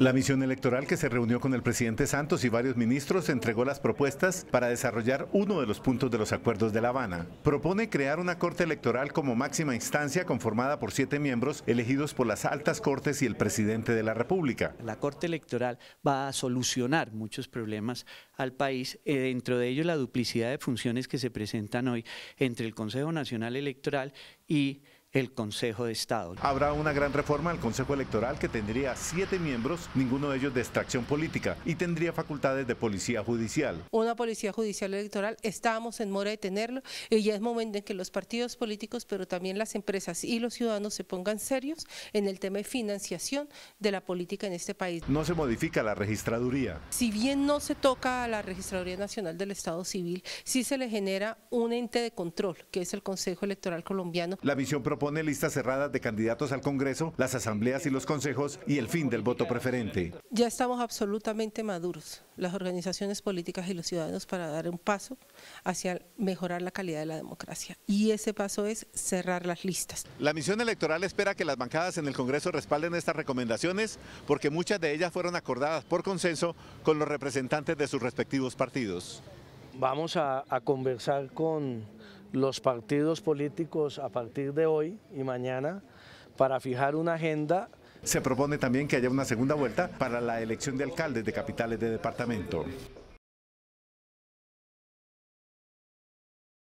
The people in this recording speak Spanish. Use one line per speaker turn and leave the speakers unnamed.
La misión electoral que se reunió con el presidente Santos y varios ministros entregó las propuestas para desarrollar uno de los puntos de los acuerdos de La Habana. Propone crear una corte electoral como máxima instancia conformada por siete miembros elegidos por las altas cortes y el presidente de la República.
La corte electoral va a solucionar muchos problemas al país, eh, dentro de ellos la duplicidad de funciones que se presentan hoy entre el Consejo Nacional Electoral y el Consejo de Estado.
Habrá una gran reforma al Consejo Electoral que tendría siete miembros, ninguno de ellos de extracción política, y tendría facultades de policía judicial.
Una policía judicial electoral, estábamos en mora de tenerlo, y ya es momento en que los partidos políticos, pero también las empresas y los ciudadanos se pongan serios en el tema de financiación de la política en este país.
No se modifica la registraduría.
Si bien no se toca a la Registraduría Nacional del Estado Civil, sí se le genera un ente de control, que es el Consejo Electoral Colombiano.
La visión pone listas cerradas de candidatos al Congreso, las asambleas y los consejos y el fin del voto preferente.
Ya estamos absolutamente maduros, las organizaciones políticas y los ciudadanos, para dar un paso hacia mejorar la calidad de la democracia. Y ese paso es cerrar las listas.
La misión electoral espera que las bancadas en el Congreso respalden estas recomendaciones porque muchas de ellas fueron acordadas por consenso con los representantes de sus respectivos partidos.
Vamos a, a conversar con los partidos políticos a partir de hoy y mañana
para fijar una agenda. Se propone también que haya una segunda vuelta para la elección de alcaldes de capitales de departamento.